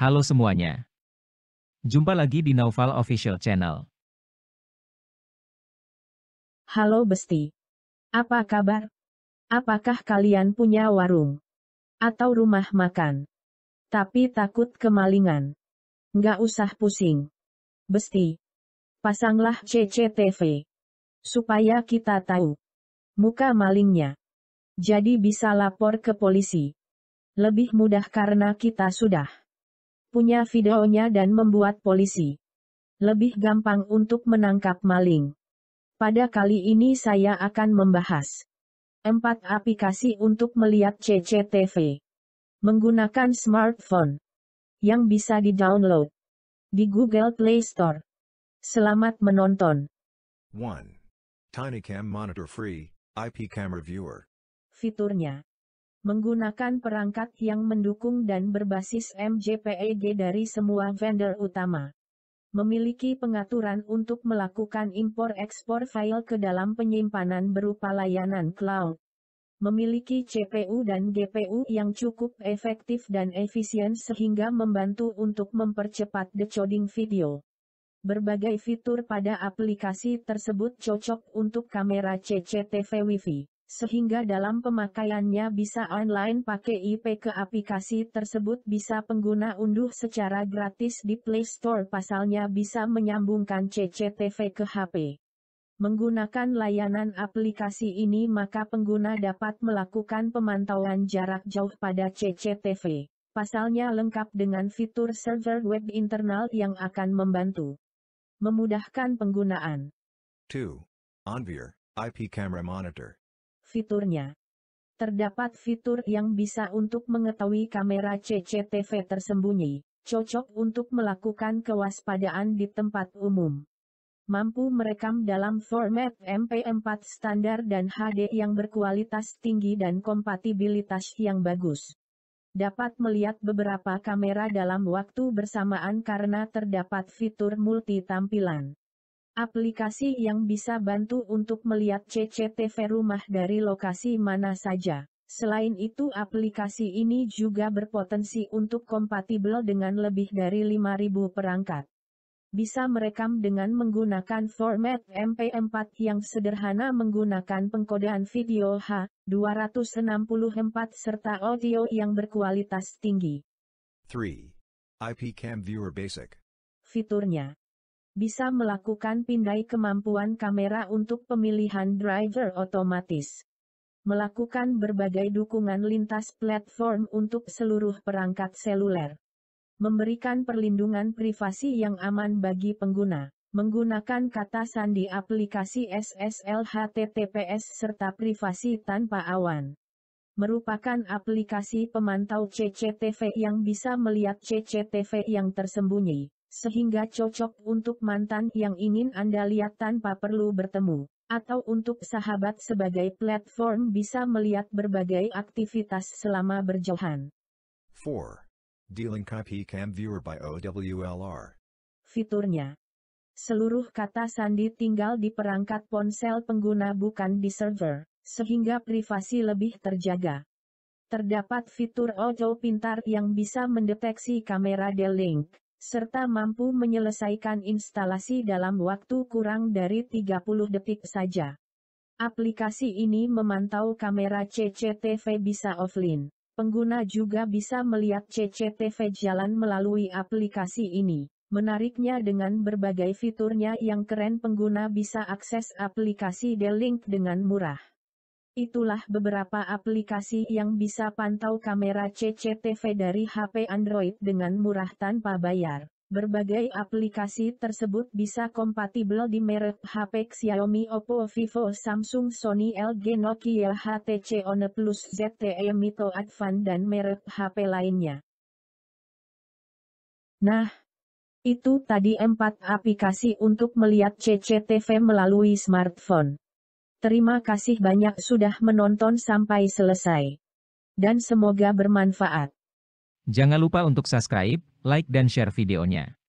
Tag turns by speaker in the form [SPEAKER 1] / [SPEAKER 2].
[SPEAKER 1] Halo semuanya. Jumpa lagi di Naufal Official Channel.
[SPEAKER 2] Halo Besti. Apa kabar? Apakah kalian punya warung? Atau rumah makan? Tapi takut kemalingan. Nggak usah pusing. Besti. Pasanglah CCTV. Supaya kita tahu. Muka malingnya. Jadi bisa lapor ke polisi. Lebih mudah karena kita sudah punya videonya dan membuat polisi lebih gampang untuk menangkap maling. Pada kali ini saya akan membahas 4 aplikasi untuk melihat CCTV menggunakan smartphone yang bisa di-download di Google Play Store. Selamat menonton.
[SPEAKER 1] 1. Tinycam Monitor Free IP Camera Viewer.
[SPEAKER 2] Fiturnya menggunakan perangkat yang mendukung dan berbasis MJPEG dari semua vendor utama. Memiliki pengaturan untuk melakukan impor-ekspor file ke dalam penyimpanan berupa layanan cloud. Memiliki CPU dan GPU yang cukup efektif dan efisien sehingga membantu untuk mempercepat decoding video. Berbagai fitur pada aplikasi tersebut cocok untuk kamera CCTV wifi sehingga dalam pemakaiannya bisa online pakai IP ke aplikasi tersebut bisa pengguna unduh secara gratis di Play Store pasalnya bisa menyambungkan CCTV ke HP. Menggunakan layanan aplikasi ini maka pengguna dapat melakukan pemantauan jarak jauh pada CCTV. Pasalnya lengkap dengan fitur server web internal yang akan membantu memudahkan penggunaan.
[SPEAKER 1] 2. Onvir IP Camera Monitor
[SPEAKER 2] fiturnya. Terdapat fitur yang bisa untuk mengetahui kamera CCTV tersembunyi, cocok untuk melakukan kewaspadaan di tempat umum. Mampu merekam dalam format MP4 standar dan HD yang berkualitas tinggi dan kompatibilitas yang bagus. Dapat melihat beberapa kamera dalam waktu bersamaan karena terdapat fitur multi tampilan aplikasi yang bisa bantu untuk melihat CCTV rumah dari lokasi mana saja. Selain itu aplikasi ini juga berpotensi untuk kompatibel dengan lebih dari 5000 perangkat. Bisa merekam dengan menggunakan format MP4 yang sederhana menggunakan pengkodean video H264 serta audio yang berkualitas tinggi.
[SPEAKER 1] 3. IP Cam Viewer Basic
[SPEAKER 2] Fiturnya bisa melakukan pindai kemampuan kamera untuk pemilihan driver otomatis. Melakukan berbagai dukungan lintas platform untuk seluruh perangkat seluler. Memberikan perlindungan privasi yang aman bagi pengguna. Menggunakan kata sandi aplikasi SSL HTTPS serta privasi tanpa awan merupakan aplikasi pemantau CCTV yang bisa melihat CCTV yang tersembunyi sehingga cocok untuk mantan yang ingin Anda lihat tanpa perlu bertemu, atau untuk sahabat sebagai platform bisa melihat berbagai aktivitas selama berjauhan.
[SPEAKER 1] 4. Dealing Cam Viewer by OWLR
[SPEAKER 2] Fiturnya Seluruh kata sandi tinggal di perangkat ponsel pengguna bukan di server, sehingga privasi lebih terjaga. Terdapat fitur auto pintar yang bisa mendeteksi kamera D-Link, serta mampu menyelesaikan instalasi dalam waktu kurang dari 30 detik saja. Aplikasi ini memantau kamera CCTV bisa offline. Pengguna juga bisa melihat CCTV jalan melalui aplikasi ini. Menariknya dengan berbagai fiturnya yang keren pengguna bisa akses aplikasi D-Link dengan murah. Itulah beberapa aplikasi yang bisa pantau kamera CCTV dari HP Android dengan murah tanpa bayar. Berbagai aplikasi tersebut bisa kompatibel di merek HP Xiaomi, Oppo, Vivo, Samsung, Sony, LG, Nokia, HTC, One Plus, ZTE, Mito, Advan dan merek HP lainnya. Nah, itu tadi empat aplikasi untuk melihat CCTV melalui smartphone. Terima kasih banyak sudah menonton sampai selesai. Dan semoga bermanfaat.
[SPEAKER 1] Jangan lupa untuk subscribe, like dan share videonya.